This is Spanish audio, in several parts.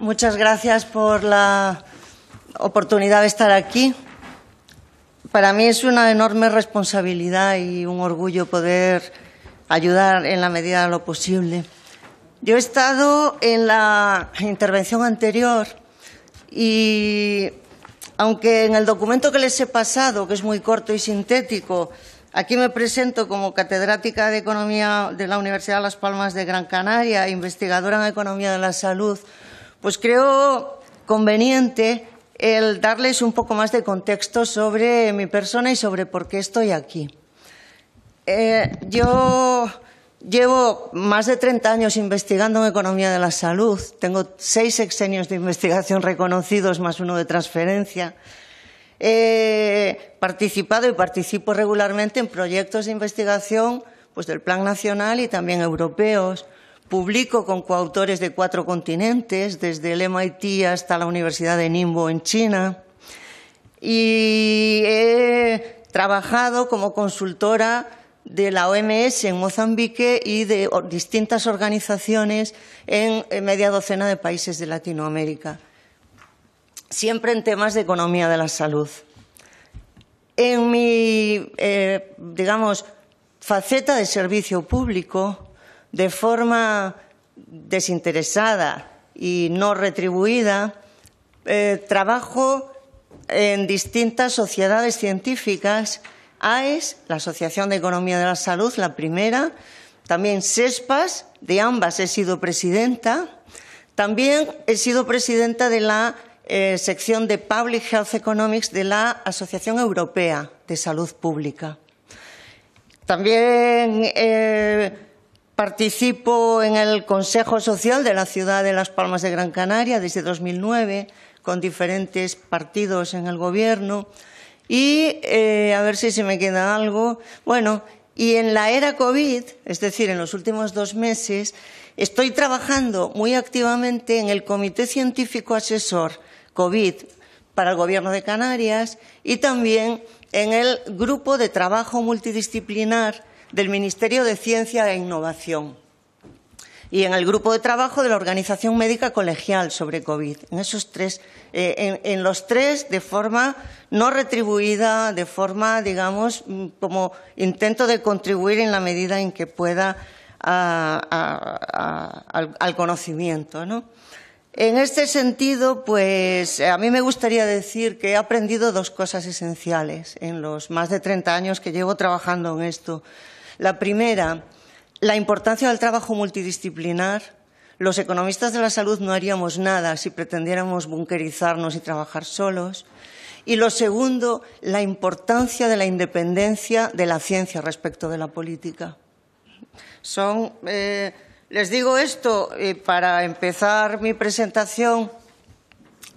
Muchas gracias por la oportunidad de estar aquí. Para mí es una enorme responsabilidad y un orgullo poder ayudar en la medida de lo posible. Yo he estado en la intervención anterior y aunque en el documento que les he pasado, que es muy corto y sintético, aquí me presento como catedrática de Economía de la Universidad de Las Palmas de Gran Canaria, investigadora en Economía de la Salud, pues creo conveniente el darles un poco más de contexto sobre mi persona y sobre por qué estoy aquí. Eh, yo llevo más de 30 años investigando en economía de la salud. Tengo seis exenios de investigación reconocidos más uno de transferencia. He eh, participado y participo regularmente en proyectos de investigación pues, del Plan Nacional y también europeos. Publico con coautores de cuatro continentes, desde el MIT hasta la Universidad de Nimbo en China. Y he trabajado como consultora de la OMS en Mozambique y de distintas organizaciones en media docena de países de Latinoamérica, siempre en temas de economía de la salud. En mi, eh, digamos, faceta de servicio público, de forma desinteresada y no retribuida, eh, trabajo en distintas sociedades científicas, AES, la Asociación de Economía de la Salud, la primera, también SESPAS, e de ambas he sido presidenta, también he sido presidenta de la eh, sección de Public Health Economics de la Asociación Europea de Salud Pública. También eh, Participo en el Consejo Social de la ciudad de Las Palmas de Gran Canaria desde 2009, con diferentes partidos en el gobierno. Y eh, a ver si se me queda algo. Bueno, y en la era COVID, es decir, en los últimos dos meses, estoy trabajando muy activamente en el Comité Científico Asesor COVID para el Gobierno de Canarias y también en el Grupo de Trabajo Multidisciplinar del Ministerio de Ciencia e Innovación y en el grupo de trabajo de la Organización Médica Colegial sobre COVID. En, eh, los tres, de forma no retribuida, de forma, digamos, mm, como intento de contribuir en la medida en que pueda al, conocimiento. En este sentido, pues a mí me gustaría decir que he aprendido dos cosas esenciales en los más de 30 años que llevo trabajando en esto. La primera, la importancia del trabajo multidisciplinar. Los economistas de la salud no haríamos nada si pretendiéramos bunkerizarnos y trabajar solos. Y lo segundo, la importancia de la independencia de la ciencia respecto de la política. Son, eh, les digo esto eh, para empezar mi presentación,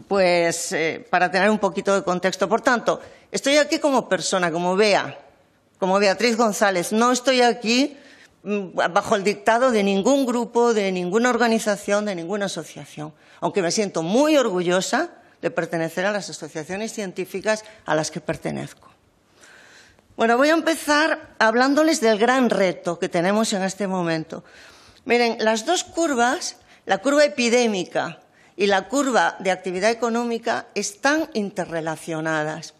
pues eh, para tener un poquito de contexto. Por tanto, estoy aquí como persona, como vea, como Beatriz González, no estoy aquí mm, bajo el dictado de ningún grupo, de ninguna organización, de ninguna asociación, aunque me siento muy orgullosa de pertenecer a las asociaciones científicas a las que pertenezco. Bueno, voy a empezar hablándoles del gran reto que tenemos en este momento. Miren, las dos curvas, la curva epidémica y la curva de actividad económica, están interrelacionadas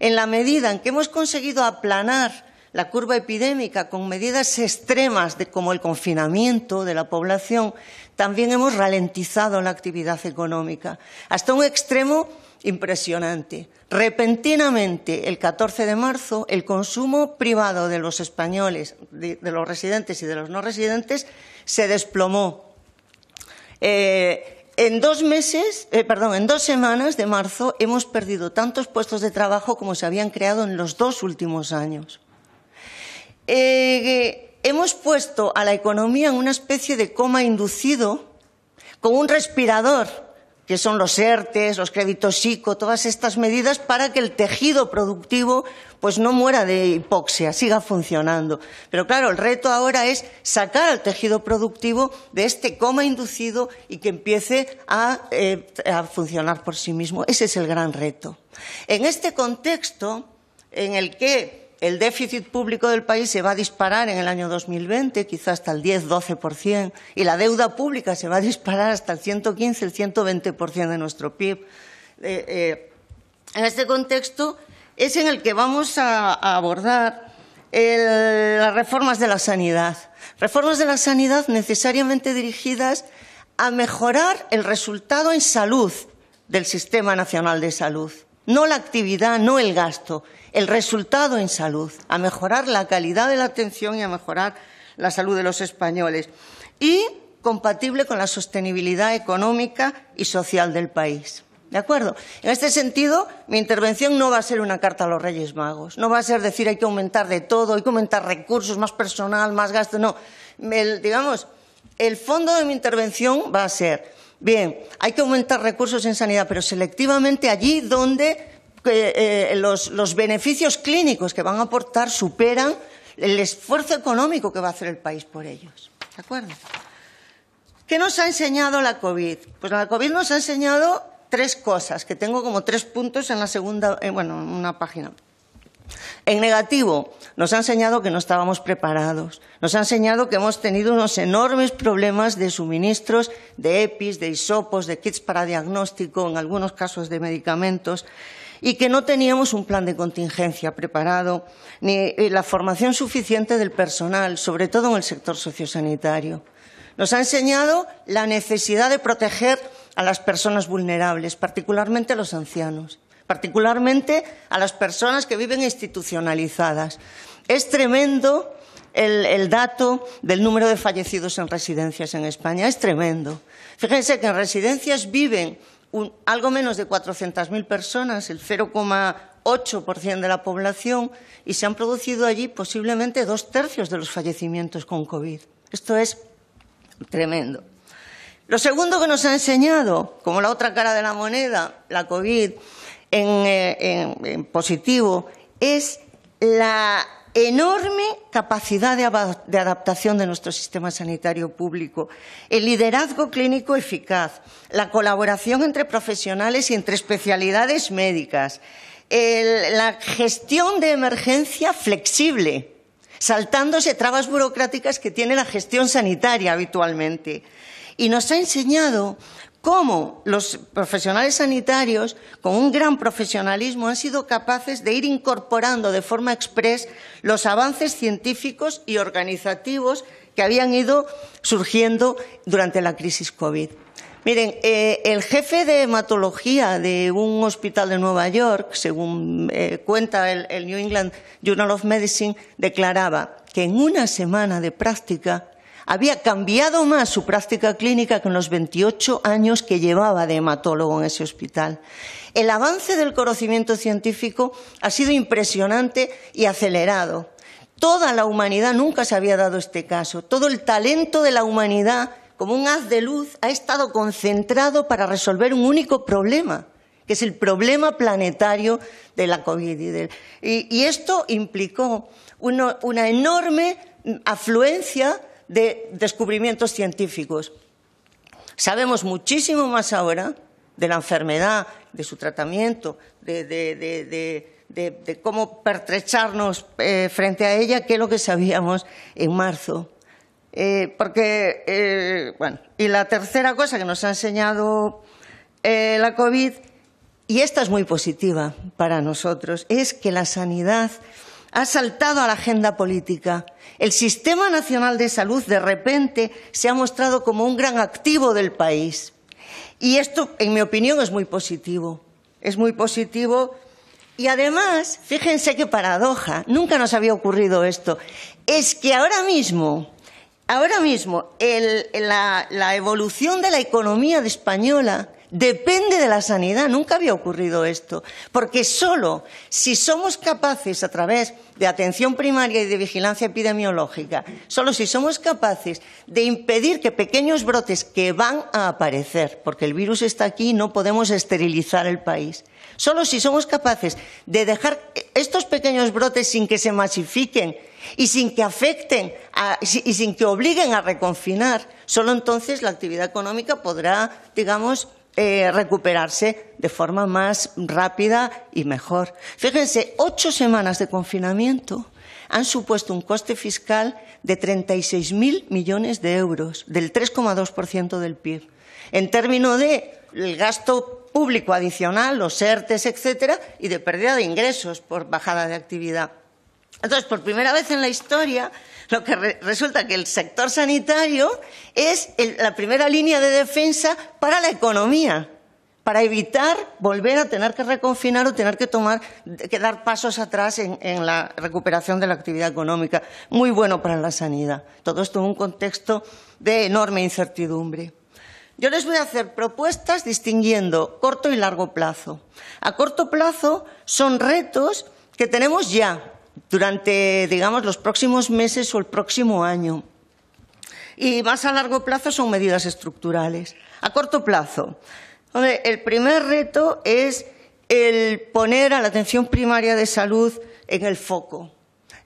en la medida en que hemos conseguido aplanar la curva epidémica con medidas extremas como el confinamiento de la población, también hemos ralentizado la actividad económica hasta un extremo impresionante. Repentinamente, el 14 de marzo, el consumo privado de los españoles, de, los residentes y de los no residentes, se desplomó. Eh, en dos meses, eh, perdón, en dos semanas de marzo hemos perdido tantos puestos de trabajo como se habían creado en los dos últimos años. Eh, hemos puesto a la economía en una especie de coma inducido con un respirador que son los ERTES, los créditos ICO, todas estas medidas para que el tejido productivo pues no muera de hipoxia, siga funcionando. Pero claro, el reto ahora es sacar al tejido productivo de este coma inducido y que empiece a, eh, a funcionar por sí mismo. Ese es el gran reto. En este contexto en el que el déficit público del país se va a disparar en el año 2020, quizá hasta el 10-12%, y la deuda pública se va a disparar hasta el 115, el 120% de nuestro PIB. Eh, eh, en este contexto es en el que vamos a, abordar las reformas de la sanidad. Reformas de la sanidad necesariamente dirigidas a mejorar el resultado en salud del Sistema Nacional de Salud, no la actividad, no el gasto el resultado en salud, a mejorar la calidad de la atención y a mejorar la salud de los españoles. Y compatible con la sostenibilidad económica y social del país. ¿De acuerdo? En este sentido, mi intervención no va a ser una carta a los Reyes Magos, no va a ser decir hay que aumentar de todo, hay que aumentar recursos, más personal, más gasto, no. digamos, el fondo de mi intervención va a ser, bien, hay que aumentar recursos en sanidad, pero selectivamente allí donde eh, los, beneficios clínicos que van a aportar superan el esfuerzo económico que va a hacer el país por ellos. ¿De acuerdo? ¿Qué nos ha enseñado la COVID? Pues la COVID nos ha enseñado tres cosas, que tengo como tres puntos en la segunda, eh, bueno, en una página. En negativo, nos ha enseñado que no estábamos preparados, nos ha enseñado que hemos tenido unos enormes problemas de suministros de EPIs, de isopos, de kits para diagnóstico, en algunos casos de medicamentos, y que no teníamos un plan de contingencia preparado ni eh, la formación suficiente del personal, sobre todo en el sector sociosanitario. Nos ha enseñado la necesidad de proteger a las personas vulnerables, particularmente a los ancianos, particularmente a las personas que viven institucionalizadas. Es tremendo el, dato del número de fallecidos en residencias en España. Es tremendo. Fíjense que en residencias viven algo menos de 400.000 personas, el 0,8% de la población, y se han producido allí posiblemente dos tercios de los fallecimientos con COVID. Esto es tremendo. Lo segundo que nos ha enseñado, como la otra cara de la moneda, la COVID en eh, positivo, es la enorme capacidad de adaptación de nuestro sistema sanitario público, el liderazgo clínico eficaz, la colaboración entre profesionales y entre especialidades médicas, la gestión de emergencia flexible, saltándose trabas burocráticas que tiene la gestión sanitaria habitualmente. Y nos ha enseñado cómo los profesionales sanitarios, con un gran profesionalismo, han sido capaces de ir incorporando de forma express los avances científicos y organizativos que habían ido surgiendo durante la crisis COVID. Miren, eh, el jefe de hematología de un hospital de Nueva York, según eh, cuenta el New England Journal of Medicine, declaraba que en una semana de práctica había cambiado más su práctica clínica que en los 28 años que llevaba de hematólogo en ese hospital. El avance del conocimiento científico ha sido impresionante y acelerado. Toda la humanidad nunca se había dado este caso. Todo el talento de la humanidad, como un haz de luz, ha estado concentrado para resolver un único problema, que es el problema planetario de la COVID. Y, esto implicó una enorme afluencia de descubrimientos científicos. Sabemos muchísimo más ahora de la enfermedad, de su tratamiento, de, de, de cómo pertrecharnos eh, frente a ella que lo que sabíamos en marzo. Eh, porque, eh, bueno, y la tercera cosa que nos ha enseñado la COVID, y esta es muy positiva para nosotros, es que la sanidad ha saltado a la agenda política. El Sistema Nacional de Salud de repente se ha mostrado como un gran activo del país. Y esto, en mi opinión, es muy positivo. Es muy positivo. Y además, fíjense qué paradoja, nunca nos había ocurrido esto. Es que ahora mismo, ahora mismo, la, la evolución de la economía de española depende de la sanidad. Nunca había ocurrido esto. Porque solo si somos capaces, a través de atención primaria y de vigilancia epidemiológica, solo si somos capaces de impedir que pequeños brotes que van a aparecer, porque el virus está aquí y no podemos esterilizar el país, solo si somos capaces de dejar estos pequeños brotes sin que se masifiquen y sin que afecten y sin que obliguen a reconfinar, solo entonces la actividad económica podrá, digamos, eh, recuperarse de forma más rápida y mejor. Fíjense, ocho semanas de confinamiento han supuesto un coste fiscal de 36.000 millones de euros, del 3,2% del PIB. En términos de gasto público adicional, los ERTES, etcétera, y de pérdida de ingresos por bajada de actividad. Entonces, por primera vez en la historia, lo que resulta que el sector sanitario es la primera línea de defensa para la economía, para evitar volver a tener que reconfinar o tener que dar pasos atrás en la recuperación de la actividad económica. Muy bueno para la sanidad. Todo esto en un contexto de enorme incertidumbre. Yo les voy a hacer propuestas distinguiendo corto y largo plazo. A corto plazo son retos que tenemos ya, durante, digamos, los próximos meses o el próximo año. Y más a largo plazo son medidas estructurales. A corto plazo, el primer reto es el poner a la atención primaria de salud en el foco.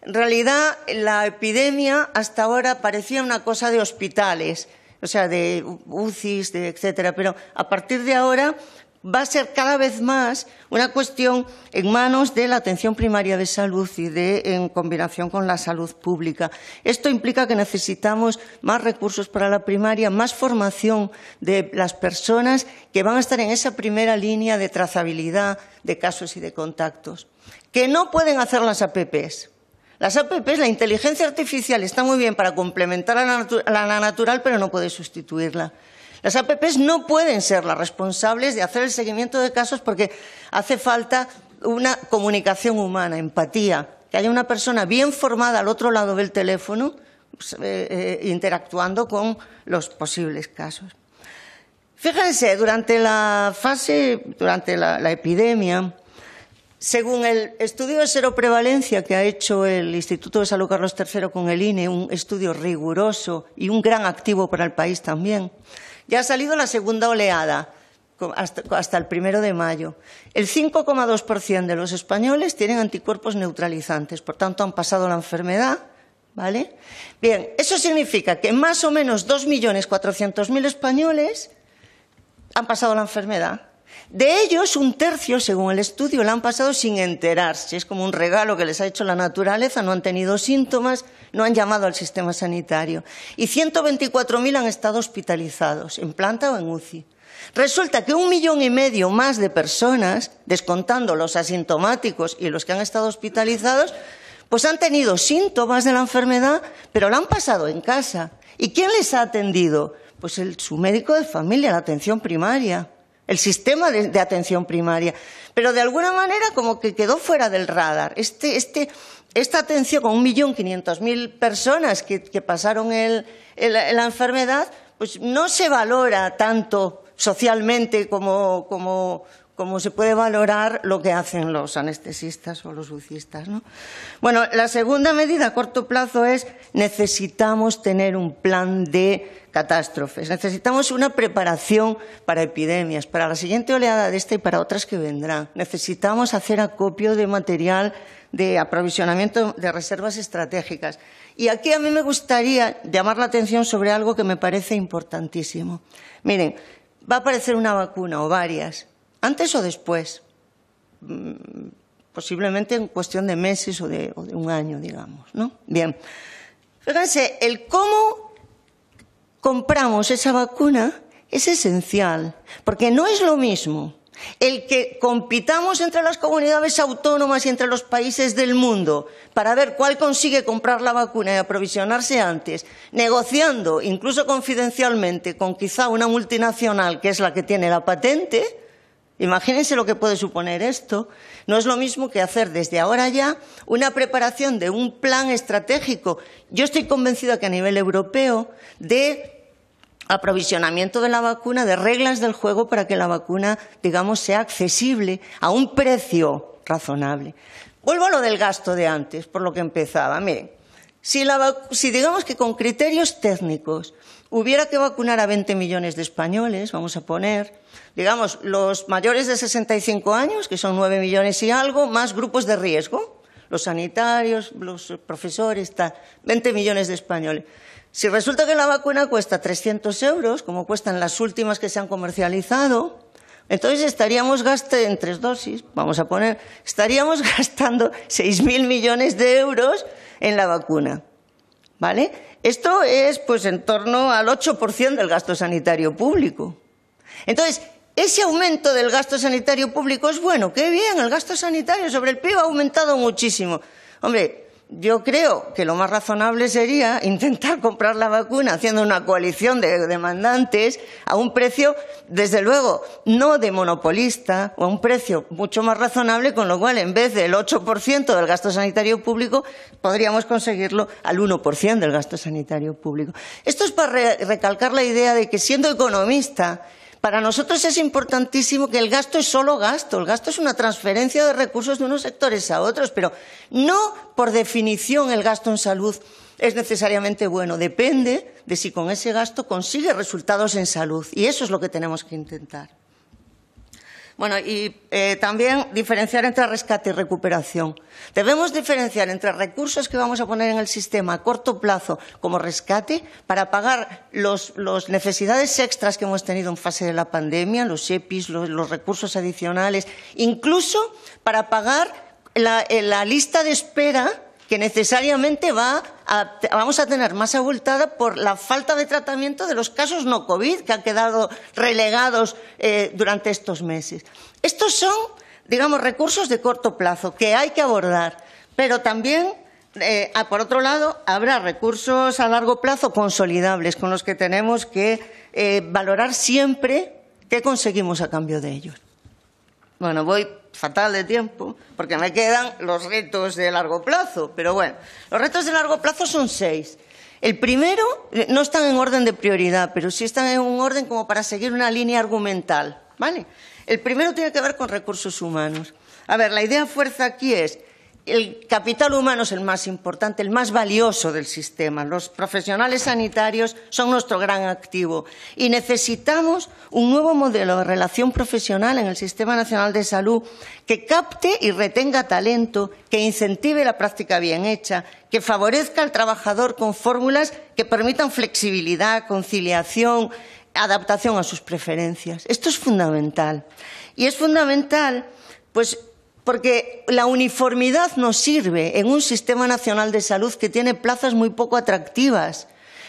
En realidad, la epidemia hasta ahora parecía una cosa de hospitales, o sea, de UCIs, de etcétera, pero a partir de ahora va a ser cada vez más una cuestión en manos de la atención primaria de salud y de, en combinación con la salud pública. Esto implica que necesitamos más recursos para la primaria, más formación de las personas que van a estar en esa primera línea de trazabilidad de casos y de contactos, que no pueden hacer las APPs. Las APPs, la inteligencia artificial, está muy bien para complementar a la natural, pero no puede sustituirla. Las APPs no pueden ser las responsables de hacer el seguimiento de casos porque hace falta una comunicación humana, empatía, que haya una persona bien formada al otro lado del teléfono pues, eh, eh, interactuando con los posibles casos. Fíjense, durante la fase, durante la, la epidemia, según el estudio de seroprevalencia que ha hecho el Instituto de Salud Carlos III con el INE, un estudio riguroso y un gran activo para el país también, ya ha salido la segunda oleada hasta, el primero de mayo. El 5,2% de los españoles tienen anticuerpos neutralizantes, por tanto han pasado la enfermedad. ¿Vale? Bien, eso significa que más o menos 2.400.000 españoles han pasado la enfermedad. De ellos, un tercio, según el estudio, la han pasado sin enterarse. Es como un regalo que les ha hecho la naturaleza, no han tenido síntomas, no han llamado al sistema sanitario y 124.000 han estado hospitalizados, en planta o en UCI. Resulta que un millón y medio más de personas, descontando los asintomáticos y los que han estado hospitalizados, pues han tenido síntomas de la enfermedad, pero la han pasado en casa. ¿Y quién les ha atendido? Pues su médico de familia, la atención primaria, el sistema de atención primaria pero de alguna manera como que quedó fuera del radar. Este, este, esta atención con un mil personas que, pasaron la enfermedad, pues no se valora tanto socialmente como, como, cómo se puede valorar lo que hacen los anestesistas o los bucistas. Bueno, la segunda medida a corto plazo es necesitamos tener un plan de catástrofes, necesitamos una preparación para epidemias, para la siguiente oleada de esta y para otras que vendrán. Necesitamos hacer acopio de material de aprovisionamiento de reservas estratégicas. Y aquí a mí me gustaría llamar la atención sobre algo que me parece importantísimo. Miren, va a aparecer una vacuna o varias antes o después, mm, posiblemente en cuestión de meses o de, un año, digamos. ¿no? Bien, fíjense, el cómo compramos esa vacuna es esencial, porque no es lo mismo el que compitamos entre las comunidades autónomas y entre los países del mundo para ver cuál consigue comprar la vacuna y aprovisionarse antes, negociando incluso confidencialmente con quizá una multinacional que es la que tiene la patente, Imagínense lo que puede suponer esto. No es lo mismo que hacer desde ahora ya una preparación de un plan estratégico. Yo estoy convencida que a nivel europeo de aprovisionamiento de la vacuna, de reglas del juego para que la vacuna, digamos, sea accesible a un precio razonable. Vuelvo a lo del gasto de antes, por lo que empezaba. Miren, si digamos que con criterios técnicos hubiera que vacunar a 20 millones de españoles, vamos a poner, digamos, los mayores de 65 años, que son 9 millones y algo, más grupos de riesgo, los sanitarios, los profesores, 20 millones de españoles. Si resulta que la vacuna cuesta 300 euros, como cuestan las últimas que se han comercializado, entonces estaríamos gastando, en tres dosis, vamos a poner, estaríamos gastando 6.000 millones de euros en la vacuna. ¿Vale? Esto es pues en torno al 8% del gasto sanitario público. Entonces, ese aumento del gasto sanitario público es bueno, qué bien, el gasto sanitario sobre el PIB ha aumentado muchísimo. Hombre, yo creo que lo más razonable sería intentar comprar la vacuna haciendo una coalición de demandantes a un precio, desde luego, no de monopolista, o a un precio mucho más razonable, con lo cual, en vez del 8% del gasto sanitario público, podríamos conseguirlo al 1% del gasto sanitario público. Esto es para recalcar la idea de que, siendo economista, para nosotros es importantísimo que el gasto es solo gasto. El gasto es una transferencia de recursos de unos sectores a otros, pero no por definición el gasto en salud es necesariamente bueno. Depende de si con ese gasto consigue resultados en salud. Y eso es lo que tenemos que intentar. Bueno, y eh, también diferenciar entre rescate y recuperación. Debemos diferenciar entre recursos que vamos a poner en el sistema a corto plazo como rescate para pagar las los necesidades extras que hemos tenido en fase de la pandemia, los EPIs, los, recursos adicionales, incluso para pagar la, eh, la lista de espera que necesariamente va vamos a tener más abultada por la falta de tratamiento de los casos no COVID que han quedado relegados eh, durante estos meses. Estos son, digamos, recursos de corto plazo que hay que abordar, pero también eh, por otro lado, habrá recursos a largo plazo consolidables con los que tenemos que eh, valorar siempre qué conseguimos a cambio de ellos. Bueno, voy fatal de tiempo, porque me quedan los retos de largo plazo. Pero bueno, los retos de largo plazo son seis. El primero eh, no están en orden de prioridad, pero sí están en un orden como para seguir una línea argumental. ¿vale? El primero tiene que ver con recursos humanos. A ver, la idea fuerza aquí es el capital humano es el más importante, el más valioso del sistema. Los profesionales sanitarios son nuestro gran activo y necesitamos un nuevo modelo de relación profesional en el Sistema Nacional de Salud que capte y retenga talento, que incentive la práctica bien hecha, que favorezca al trabajador con fórmulas que permitan flexibilidad, conciliación, adaptación a sus preferencias. Esto es fundamental. Y es fundamental, pues, porque la uniformidad no sirve en un sistema nacional de salud que tiene plazas muy poco atractivas.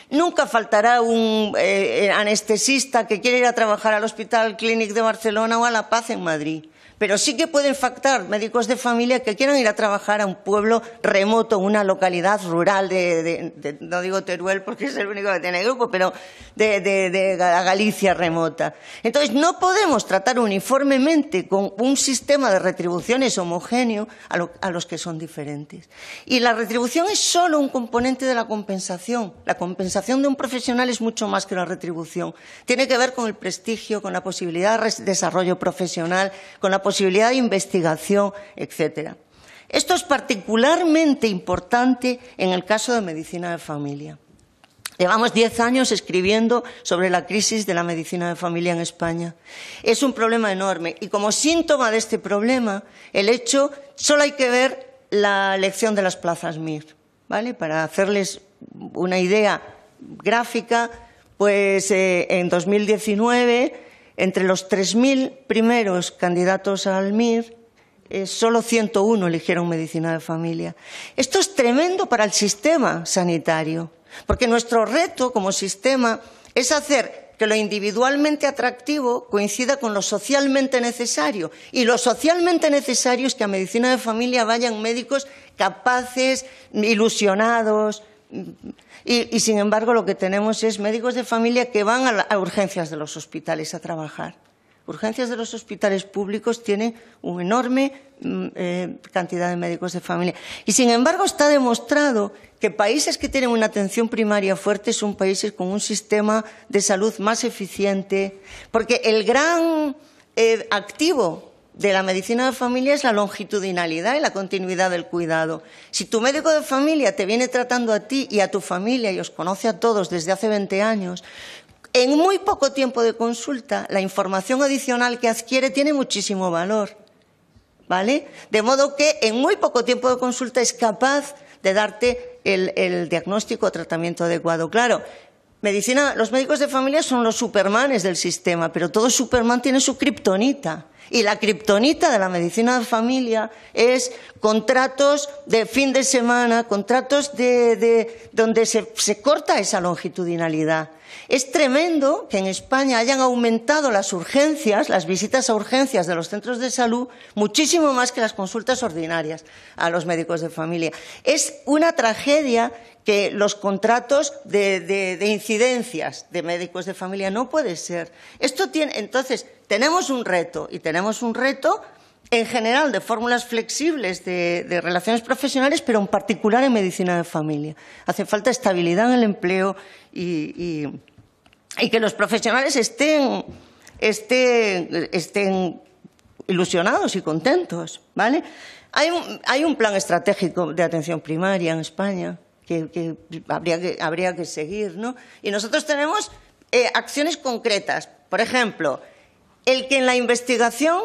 Nunca faltará un eh, anestesista que quiera ir a trabajar al Hospital Clínic de Barcelona o a La Paz en Madrid pero sí que pueden factar médicos de familia que quieran ir a trabajar a un pueblo remoto, una localidad rural de, no digo Teruel porque es el único que tiene grupo, pero de, Galicia remota. Entonces, no podemos tratar uniformemente con un sistema de retribuciones homogéneo a, los que son diferentes. Y la retribución es solo un componente de la compensación. La compensación de un profesional es mucho más que la retribución. Tiene que ver con el prestigio, con la posibilidad de desarrollo profesional, con la posibilidad posibilidad de investigación, etc. Esto es particularmente importante en el caso de medicina de familia. Llevamos diez años escribiendo sobre la crisis de la medicina de familia en España. Es un problema enorme y como síntoma de este problema, el hecho, solo hay que ver la elección de las plazas MIR, ¿vale? Para hacerles una idea gráfica, pues eh, en 2019 entre los 3.000 primeros candidatos al MIR, eh, solo 101 eligieron medicina de familia. Esto es tremendo para el sistema sanitario, porque nuestro reto como sistema es hacer que lo individualmente atractivo coincida con lo socialmente necesario. Y lo socialmente necesario es que a medicina de familia vayan médicos capaces, ilusionados, y, sin embargo lo que tenemos es médicos de familia que van a, urgencias de los hospitales a trabajar. Urgencias de los hospitales públicos tienen una enorme mm, eh, cantidad de médicos de familia. Y sin embargo está demostrado que países que tienen una atención primaria fuerte son países con un sistema de salud más eficiente, porque el gran eh, activo de la medicina de familia es la longitudinalidad y la continuidad del cuidado. Si tu médico de familia te viene tratando a ti y a tu familia y os conoce a todos desde hace 20 años, en muy poco tiempo de consulta, la información adicional que adquiere tiene muchísimo valor. ¿Vale? De modo que en muy poco tiempo de consulta es capaz de darte el, diagnóstico o tratamiento adecuado. Claro, Medicina, los médicos de familia son los supermanes del sistema, pero todo superman tiene su kriptonita. Y la kriptonita de la medicina de familia es contratos de fin de semana, contratos de, de donde se, se corta esa longitudinalidad. Es tremendo que en España hayan aumentado las urgencias, las visitas a urgencias de los centros de salud, muchísimo más que las consultas ordinarias a los médicos de familia. Es una tragedia que los contratos de, incidencias de médicos de familia no puede ser. Esto tiene, entonces, tenemos un reto y tenemos un reto en general de fórmulas flexibles de, relaciones profesionales, pero en particular en medicina de familia. Hace falta estabilidad en el empleo y y que los profesionales estén, ilusionados y contentos, ¿vale? Hay un, hay un, plan estratégico de atención primaria en España que, habría, que habría, que seguir, ¿no? Y nosotros tenemos eh, acciones concretas. Por ejemplo, el que en la investigación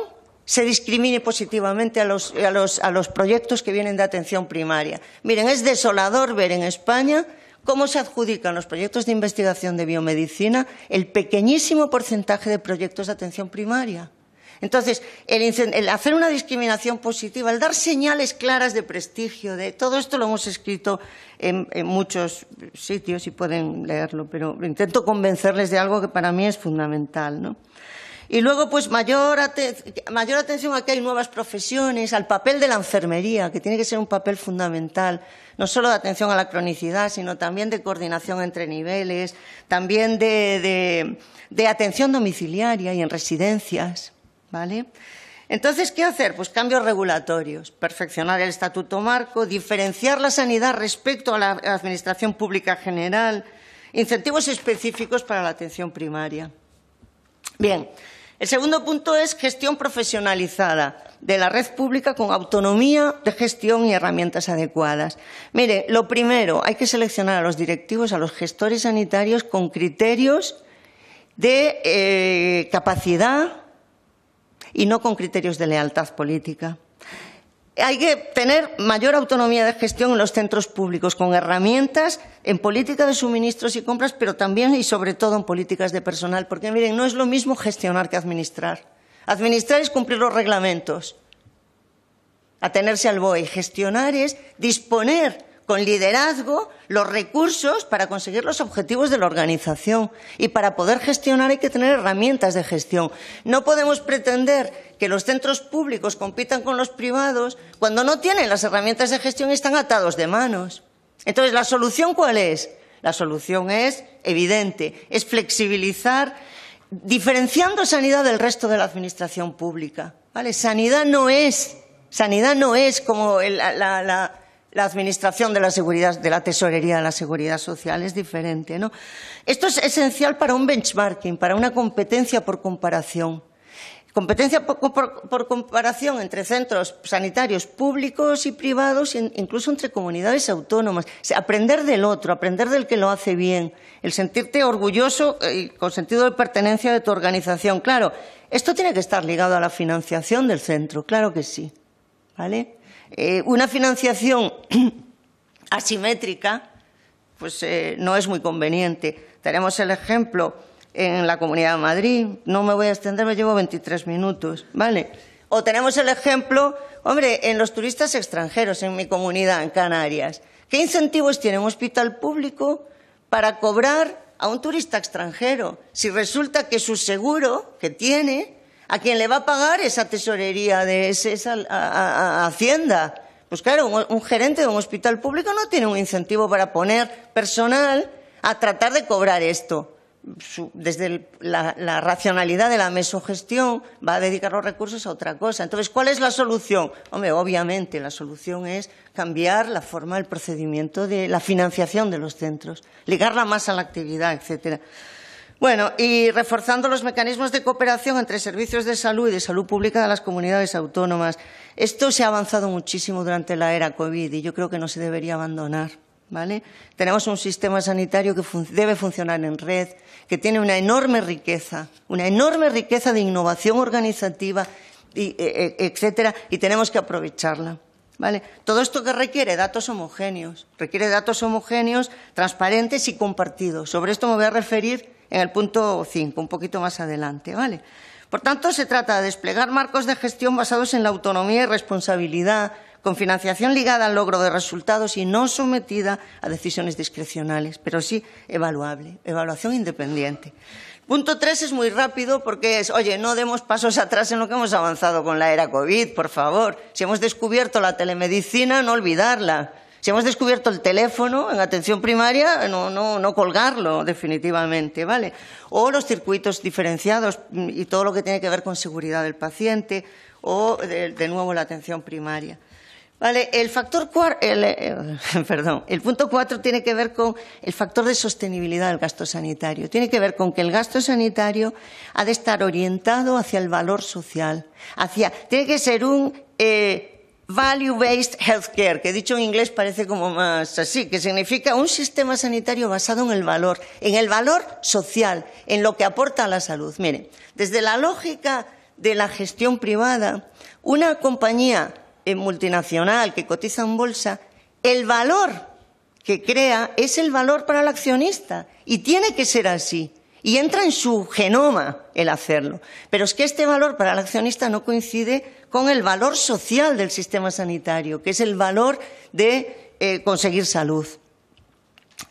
se discrimine positivamente a los, a los, a los proyectos que vienen de atención primaria. Miren, es desolador ver en España cómo se adjudican los proyectos de investigación de biomedicina el pequeñísimo porcentaje de proyectos de atención primaria. Entonces, el, hacer una discriminación positiva, el dar señales claras de prestigio, de todo esto lo hemos escrito en, muchos sitios y pueden leerlo, pero intento convencerles de algo que para mí es fundamental. ¿no? Y luego, pues mayor, mayor atención a que hay nuevas profesiones, al papel de la enfermería, que tiene que ser un papel fundamental, no solo de atención a la cronicidad, sino también de coordinación entre niveles, también de, de atención domiciliaria y en residencias. ¿Vale? Entonces, ¿qué hacer? Pues cambios regulatorios, perfeccionar el estatuto marco, diferenciar la sanidad respecto a la administración pública general, incentivos específicos para la atención primaria. Bien, el segundo punto es gestión profesionalizada de la red pública con autonomía de gestión y herramientas adecuadas. Mire, lo primero, hay que seleccionar a los directivos, a los gestores sanitarios con criterios de eh, capacidad y no con criterios de lealtad política. Hay que tener mayor autonomía de gestión en los centros públicos, con herramientas en política de suministros y compras, pero también y sobre todo en políticas de personal, porque miren, no es lo mismo gestionar que administrar. Administrar es cumplir los reglamentos, atenerse al BOE. Gestionar es disponer con liderazgo los recursos para conseguir los objetivos de la organización. Y para poder gestionar hay que tener herramientas de gestión. No podemos pretender que los centros públicos compitan con los privados cuando no tienen las herramientas de gestión y están atados de manos. Entonces, ¿la solución cuál es? La solución es evidente, es flexibilizar, diferenciando sanidad del resto de la administración pública. ¿vale? Sanidad no es, sanidad no es como la la administración de la seguridad, de la tesorería de la seguridad social es diferente. ¿no? Esto es esencial para un benchmarking, para una competencia por comparación. Competencia por, comparación entre centros sanitarios públicos y privados, incluso entre comunidades autónomas. aprender del otro, aprender del que lo hace bien, el sentirte orgulloso eh, y con sentido de pertenencia de tu organización. Claro, esto tiene que estar ligado a la financiación del centro, claro que sí. ¿Vale? Eh, una financiación asimétrica pues, eh, no es muy conveniente. Tenemos el ejemplo en la Comunidad de Madrid, no me voy a extender, me llevo 23 minutos, ¿vale? O tenemos el ejemplo, hombre, en los turistas extranjeros en mi comunidad, en Canarias. ¿Qué incentivos tiene un hospital público para cobrar a un turista extranjero si resulta que su seguro que tiene a quién le va a pagar esa tesorería de esa Hacienda. Pues claro, un, gerente de un hospital público no tiene un incentivo para poner personal a tratar de cobrar esto desde la, racionalidad de la mesogestión, va a dedicar los recursos a otra cosa. Entonces, ¿cuál es la solución? Hombre, obviamente la solución es cambiar la forma, del procedimiento de la financiación de los centros, ligarla más a la actividad, etcétera. Bueno, y reforzando los mecanismos de cooperación entre servicios de salud y de salud pública de las comunidades autónomas. Esto se ha avanzado muchísimo durante la era COVID y yo creo que no se debería abandonar. ¿Vale? Tenemos un sistema sanitario que debe funcionar en red, que tiene una enorme riqueza, una enorme riqueza de innovación organizativa, e, e, etcétera, y tenemos que aprovecharla. ¿Vale? Todo esto que requiere datos homogéneos, requiere datos homogéneos, transparentes y compartidos. Sobre esto me voy a referir en el punto 5, un poquito más adelante, ¿vale? Por tanto, se trata de desplegar marcos de gestión basados en la autonomía y responsabilidad, con financiación ligada al logro de resultados y no sometida a decisiones discrecionales, pero sí evaluable, evaluación independiente. Punto 3 es muy rápido porque es, oye, no demos pasos atrás en lo que hemos avanzado con la era COVID, por favor. Si hemos descubierto la telemedicina, no olvidarla. Si hemos descubierto el teléfono en atención primaria, no, no, no colgarlo definitivamente, ¿vale? O los circuitos diferenciados y todo lo que tiene que ver con seguridad del paciente o, de, nuevo, la atención primaria. Vale, el factor cuar, el, eh, perdón, el punto cuatro tiene que ver con el factor de sostenibilidad del gasto sanitario. Tiene que ver con que el gasto sanitario ha de estar orientado hacia el valor social, hacia tiene que ser un eh, Value-Based Healthcare, que dicho en inglés parece como más así, que significa un sistema sanitario basado en el valor, en el valor social, en lo que aporta a la salud. Mire, desde la lógica de la gestión privada, una compañía eh, multinacional que cotiza en bolsa, el valor que crea es el valor para el accionista y tiene que ser así. Y entra en su genoma el hacerlo. Pero es que este valor para el accionista no coincide con el valor social del sistema sanitario, que es el valor de eh, conseguir salud.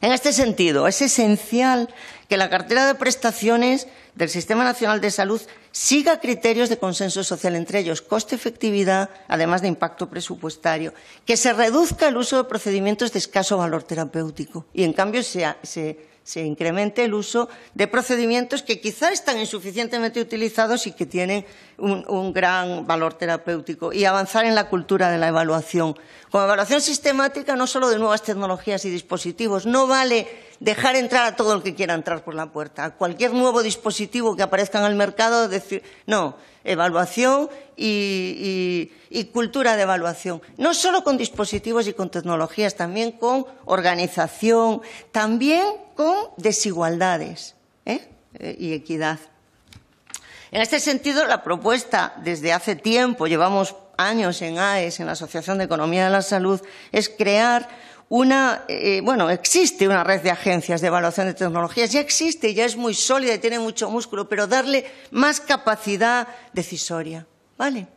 En este sentido, es esencial que la cartera de prestaciones del Sistema Nacional de Salud siga criterios de consenso social entre ellos, coste-efectividad, además de impacto presupuestario, que se reduzca el uso de procedimientos de escaso valor terapéutico y, en cambio, se, se se incremente el uso de procedimientos que quizá están insuficientemente utilizados y que tienen un, gran valor terapéutico y avanzar en la cultura de la evaluación. Con evaluación sistemática no solo de nuevas tecnologías y dispositivos, no vale dejar entrar a todo el que quiera entrar por la puerta. Cualquier nuevo dispositivo que aparezca en el mercado, decir, no, evaluación y, cultura de evaluación. No solo con dispositivos y con tecnologías, también con organización, también con desigualdades ¿eh? Eh, y equidad. En este sentido, la propuesta desde hace tiempo, llevamos años en AES, en la Asociación de Economía de la Salud, es crear una, eh, bueno, existe una red de agencias de evaluación de tecnologías, ya existe, ya es muy sólida y tiene mucho músculo, pero darle más capacidad decisoria, ¿vale?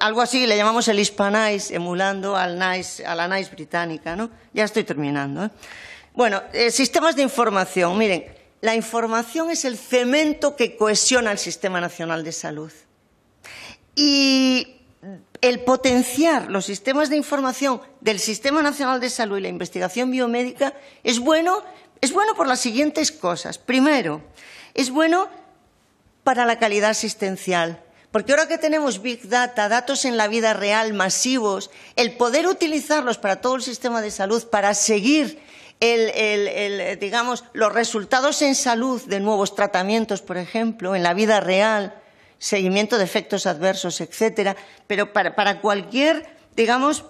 Algo así le llamamos el hispanais, emulando al NICE, a la NICE británica, ¿no? Ya estoy terminando. ¿eh? Bueno, eh, sistemas de información. Miren, la información es el cemento que cohesiona el Sistema Nacional de Salud. Y el potenciar los sistemas de información del Sistema Nacional de Salud y la investigación biomédica es bueno, es bueno por las siguientes cosas. Primero, es bueno para la calidad asistencial. Porque ahora que tenemos Big Data, datos en la vida real masivos, el poder utilizarlos para todo el sistema de salud, para seguir digamos, los resultados en salud de nuevos tratamientos, por ejemplo, en la vida real, seguimiento de efectos adversos, etcétera, pero para, cualquier, digamos,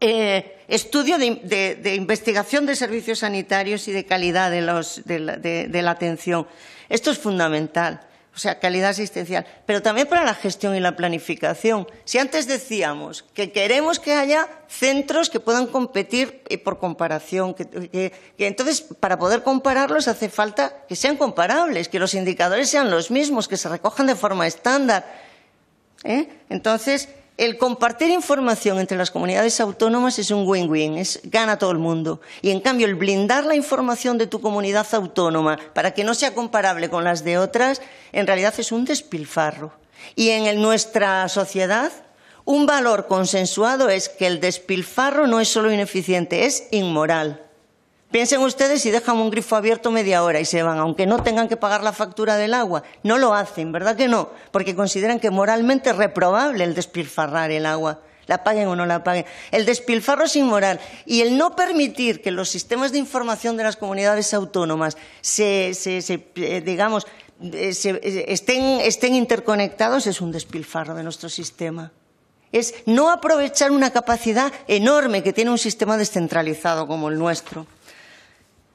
eh, estudio de, investigación de servicios sanitarios y de calidad de, los, de la atención. Esto es fundamental o sea, calidad asistencial, pero también para la gestión y la planificación. Si antes decíamos que queremos que haya centros que puedan competir eh, por comparación, que, entonces para poder compararlos hace falta que sean comparables, que los indicadores sean los mismos, que se recojan de forma estándar. ¿eh? Entonces, el compartir información entre las comunidades autónomas es un win-win, es gana todo el mundo. Y en cambio, el blindar la información de tu comunidad autónoma para que no sea comparable con las de otras, en realidad es un despilfarro. Y en nuestra sociedad, un valor consensuado es que el despilfarro no es solo ineficiente, es inmoral. Piensen ustedes si dejan un grifo abierto media hora y se van, aunque no tengan que pagar la factura del agua. No lo hacen, ¿verdad que no? Porque consideran que moralmente es reprobable el despilfarrar el agua. La paguen o no la paguen. El despilfarro es inmoral. Y el no permitir que los sistemas de información de las comunidades autónomas se, eh, digamos, eh, eh, estén interconectados es un despilfarro de nuestro sistema es no aprovechar una capacidad enorme que tiene un sistema descentralizado como el nuestro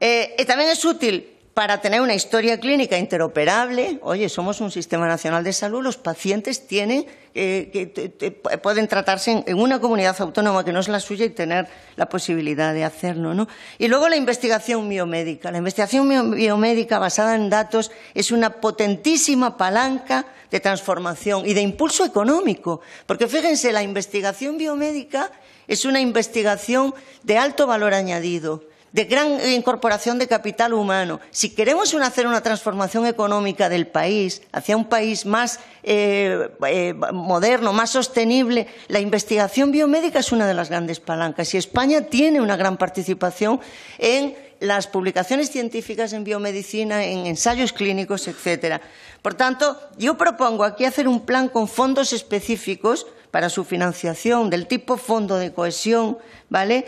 y eh, también es útil para tener una historia clínica interoperable. Oye, somos un sistema nacional de salud, los pacientes tienen, eh, que, pueden tratarse en, en, una comunidad autónoma que no es la suya y tener la posibilidad de hacerlo. ¿no? Y luego la investigación biomédica. La investigación biomédica basada en datos es una potentísima palanca de transformación y de impulso económico. Porque fíjense, la investigación biomédica es una investigación de alto valor añadido de gran incorporación de capital humano, si queremos hacer una transformación económica del país hacia un país más eh, eh, moderno, más sostenible, la investigación biomédica es una de las grandes palancas y España tiene una gran participación en las publicaciones científicas en biomedicina, en ensayos clínicos, etcétera. Por tanto, yo propongo aquí hacer un plan con fondos específicos para su financiación del tipo fondo de cohesión, ¿vale?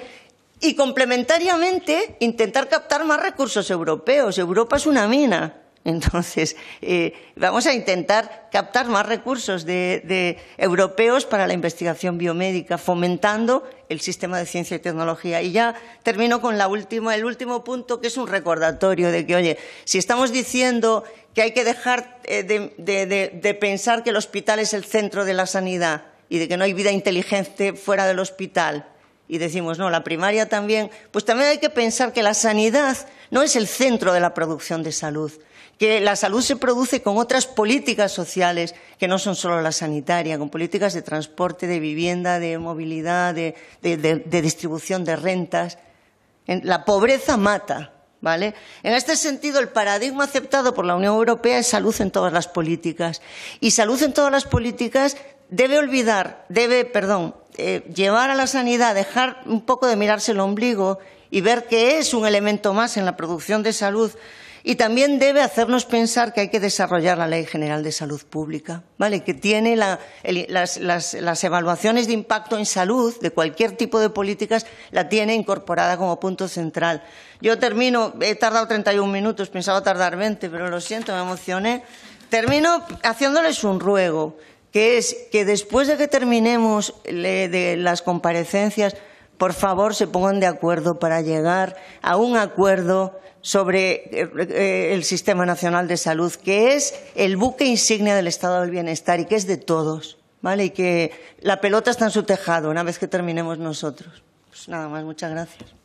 y complementariamente intentar captar más recursos europeos. Europa es una mina. Entonces, eh, vamos a intentar captar más recursos europeos para la investigación biomédica, fomentando el sistema de ciencia y tecnología. Y ya termino con la última, el último punto, que es un recordatorio de que, oye, si estamos diciendo que hay que dejar eh, de pensar que el hospital es el centro de la sanidad y de que no hay vida inteligente fuera del hospital, y decimos, no, la primaria también, pues también hay que pensar que la sanidad no es el centro de la producción de salud, que la salud se produce con otras políticas sociales que no son solo la sanitaria, con políticas de transporte, de vivienda, de movilidad, de, distribución de rentas. La pobreza mata, ¿vale? En este sentido, el paradigma aceptado por la Unión Europea es salud en todas las políticas. Y salud en todas las políticas debe olvidar, debe, perdón, eh, llevar a la sanidad, dejar un poco de mirarse el ombligo y ver que es un elemento más en la producción de salud y también debe hacernos pensar que hay que desarrollar la Ley General de Salud Pública, ¿vale? que tiene las, las, evaluaciones de impacto en salud de cualquier tipo de políticas, la tiene incorporada como punto central. Yo termino, he tardado 31 minutos, pensaba tardar 20, pero lo siento, me emocioné. Termino haciéndoles un ruego que es que después de que terminemos de las comparecencias, por favor se pongan de acuerdo para llegar a un acuerdo sobre eh, eh, el Sistema Nacional de Salud, que es el buque insignia del Estado del Bienestar y que es de todos, ¿vale? Y que la pelota está en su tejado una vez que terminemos nosotros. Pues nada más, muchas gracias.